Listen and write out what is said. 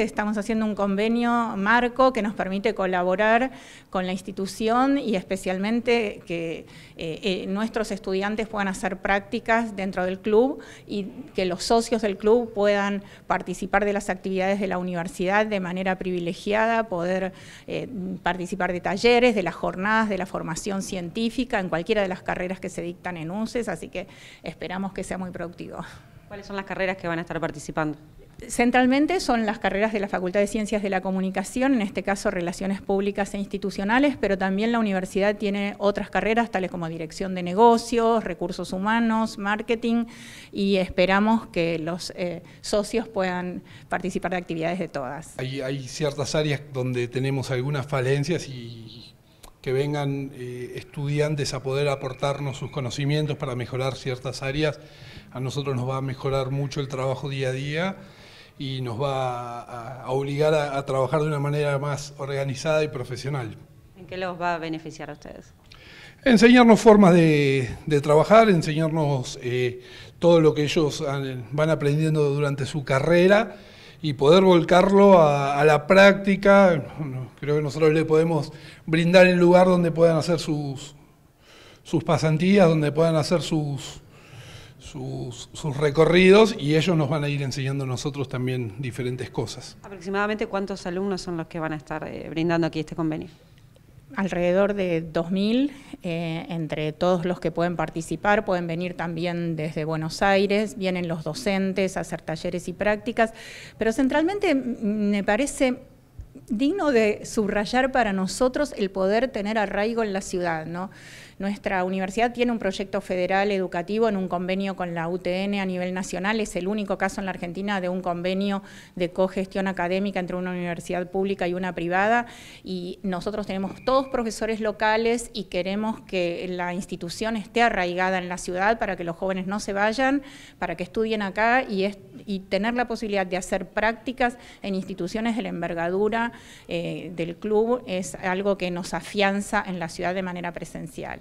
Este, estamos haciendo un convenio marco que nos permite colaborar con la institución y especialmente que eh, eh, nuestros estudiantes puedan hacer prácticas dentro del club y que los socios del club puedan participar de las actividades de la universidad de manera privilegiada, poder eh, participar de talleres, de las jornadas, de la formación científica en cualquiera de las carreras que se dictan en UNCES, así que esperamos que sea muy productivo. ¿Cuáles son las carreras que van a estar participando? Centralmente son las carreras de la Facultad de Ciencias de la Comunicación, en este caso Relaciones Públicas e Institucionales, pero también la universidad tiene otras carreras tales como Dirección de Negocios, Recursos Humanos, Marketing y esperamos que los eh, socios puedan participar de actividades de todas. Hay, ciertas áreas donde tenemos algunas falencias y que vengan eh, estudiantes a poder aportarnos sus conocimientos para mejorar ciertas áreas. A nosotros nos va a mejorar mucho el trabajo día a día y nos va a, obligar a, trabajar de una manera más organizada y profesional. ¿En qué los va a beneficiar a ustedes? Enseñarnos formas de, trabajar, enseñarnos eh, todo lo que ellos van aprendiendo durante su carrera y poder volcarlo a, a, la práctica. Creo que nosotros le podemos brindar el lugar donde puedan hacer sus, sus pasantías, donde puedan hacer sus, sus, recorridos y ellos nos van a ir enseñando a nosotros también diferentes cosas. ¿Aproximadamente cuántos alumnos son los que van a estar eh, brindando aquí este convenio? Alrededor de 2.000, eh, entre todos los que pueden participar, pueden venir también desde Buenos Aires, vienen los docentes a hacer talleres y prácticas, pero centralmente mm, me parece digno de subrayar para nosotros el poder tener arraigo en la ciudad. ¿no? Nuestra universidad tiene un proyecto federal educativo en un convenio con la UTN a nivel nacional, es el único caso en la Argentina de un convenio de cogestión académica entre una universidad pública y una privada, y nosotros tenemos todos profesores locales y queremos que la institución esté arraigada en la ciudad para que los jóvenes no se vayan, para que estudien acá y, y tener la posibilidad de hacer prácticas en instituciones de la envergadura eh, del club es algo que nos afianza en la ciudad de manera presencial.